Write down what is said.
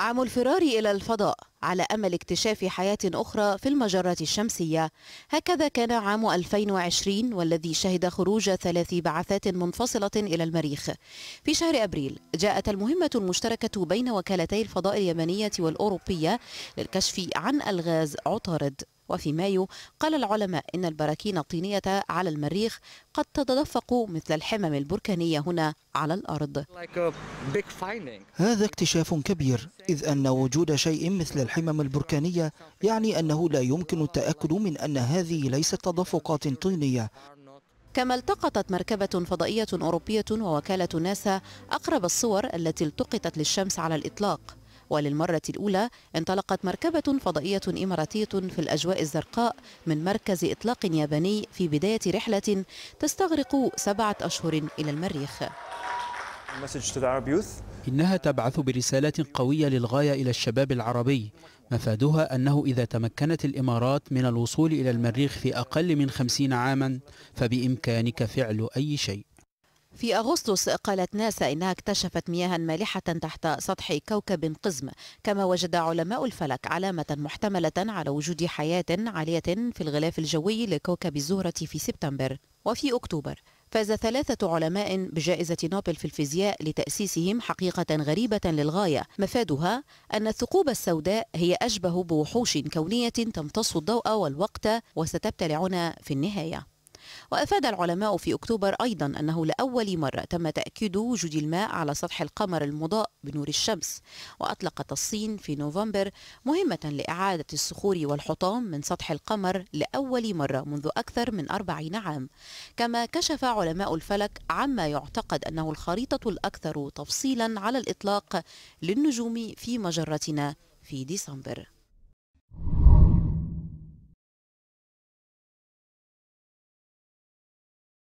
عام الفرار إلى الفضاء على أمل اكتشاف حياة أخرى في المجرة الشمسية هكذا كان عام 2020 والذي شهد خروج ثلاث بعثات منفصلة إلى المريخ في شهر أبريل جاءت المهمة المشتركة بين وكالتي الفضاء اليمنية والأوروبية للكشف عن ألغاز عطارد وفي مايو قال العلماء إن البراكين الطينية على المريخ قد تتدفق مثل الحمم البركانية هنا على الأرض هذا اكتشاف كبير إذ أن وجود شيء مثل الحمم البركانية يعني أنه لا يمكن التأكد من أن هذه ليست تدفقات طينية كما التقطت مركبة فضائية أوروبية ووكالة ناسا أقرب الصور التي التقطت للشمس على الإطلاق وللمرة الأولى انطلقت مركبة فضائية إماراتية في الأجواء الزرقاء من مركز إطلاق ياباني في بداية رحلة تستغرق سبعة أشهر إلى المريخ إنها تبعث برسالة قوية للغاية إلى الشباب العربي مفادها أنه إذا تمكنت الإمارات من الوصول إلى المريخ في أقل من خمسين عاما فبإمكانك فعل أي شيء في أغسطس قالت ناسا إنها اكتشفت مياها مالحة تحت سطح كوكب قزم كما وجد علماء الفلك علامة محتملة على وجود حياة عالية في الغلاف الجوي لكوكب الزهرة في سبتمبر وفي أكتوبر فاز ثلاثة علماء بجائزة نوبل في الفيزياء لتأسيسهم حقيقة غريبة للغاية مفادها أن الثقوب السوداء هي أشبه بوحوش كونية تمتص الضوء والوقت وستبتلعنا في النهاية وأفاد العلماء في أكتوبر أيضا أنه لأول مرة تم تأكيد وجود الماء على سطح القمر المضاء بنور الشمس وأطلقت الصين في نوفمبر مهمة لإعادة الصخور والحطام من سطح القمر لأول مرة منذ أكثر من أربعين عام كما كشف علماء الفلك عما يعتقد أنه الخريطة الأكثر تفصيلا على الإطلاق للنجوم في مجرتنا في ديسمبر